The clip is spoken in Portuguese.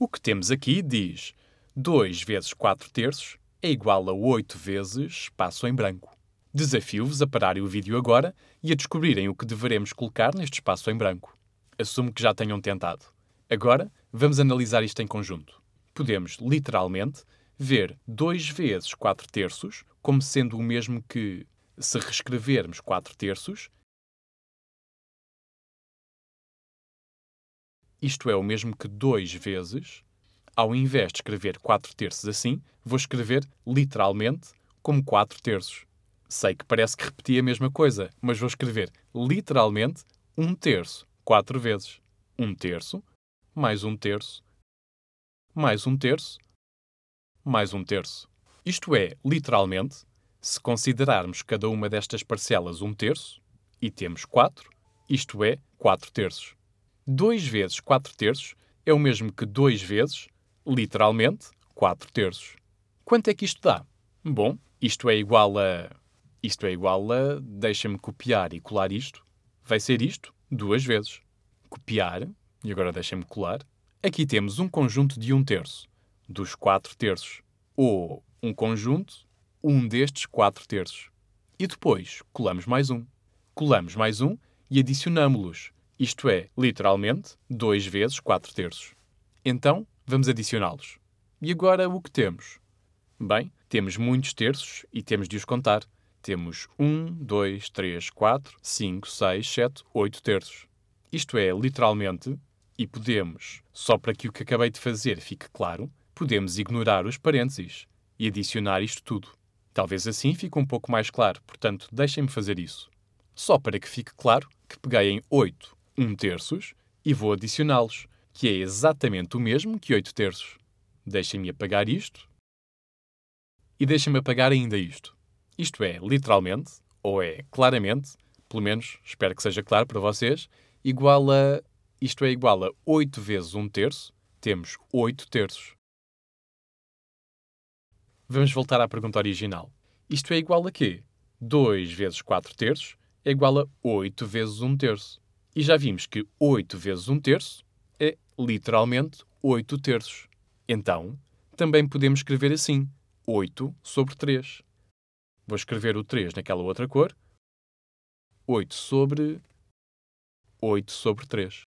O que temos aqui diz 2 vezes 4 terços é igual a 8 vezes espaço em branco. Desafio-vos a pararem o vídeo agora e a descobrirem o que deveremos colocar neste espaço em branco. Assumo que já tenham tentado. Agora, vamos analisar isto em conjunto. Podemos, literalmente, ver 2 vezes 4 terços como sendo o mesmo que, se reescrevermos 4 terços, Isto é o mesmo que 2 vezes. Ao invés de escrever 4 terços assim, vou escrever literalmente como 4 terços. Sei que parece que repeti a mesma coisa, mas vou escrever literalmente 1 um terço, 4 vezes. 1 um terço, mais 1 um terço, mais 1 um terço, mais 1 um terço. Isto é, literalmente, se considerarmos cada uma destas parcelas 1 um terço, e temos 4, isto é, 4 terços. 2 vezes 4 terços é o mesmo que 2 vezes, literalmente, 4 terços. Quanto é que isto dá? Bom, isto é igual a. Isto é igual a. Deixa-me copiar e colar isto. Vai ser isto duas vezes. Copiar, e agora deixa-me colar. Aqui temos um conjunto de 1 um terço, dos 4 terços. Ou um conjunto, um destes 4 terços. E depois colamos mais um. Colamos mais um e adicionamos-los isto é, literalmente, 2 vezes 4 terços. Então, vamos adicioná-los. E agora o que temos? Bem, temos muitos terços e temos de os contar. Temos 1, 2, 3, 4, 5, 6, 7, 8 terços. Isto é, literalmente, e podemos, só para que o que acabei de fazer fique claro, podemos ignorar os parênteses e adicionar isto tudo. Talvez assim fique um pouco mais claro, portanto, deixem-me fazer isso. Só para que fique claro que peguei em 8 1 terços e vou adicioná-los, que é exatamente o mesmo que 8 terços. Deixem-me apagar isto e deixem-me apagar ainda isto. Isto é, literalmente, ou é claramente, pelo menos espero que seja claro para vocês, igual a. Isto é igual a 8 vezes 1 terço, temos 8 terços. Vamos voltar à pergunta original. Isto é igual a quê? 2 vezes 4 terços é igual a 8 vezes 1 terço. E já vimos que 8 vezes 1 terço é literalmente 8 terços. Então, também podemos escrever assim: 8 sobre 3. Vou escrever o 3 naquela outra cor. 8 sobre. 8 sobre 3.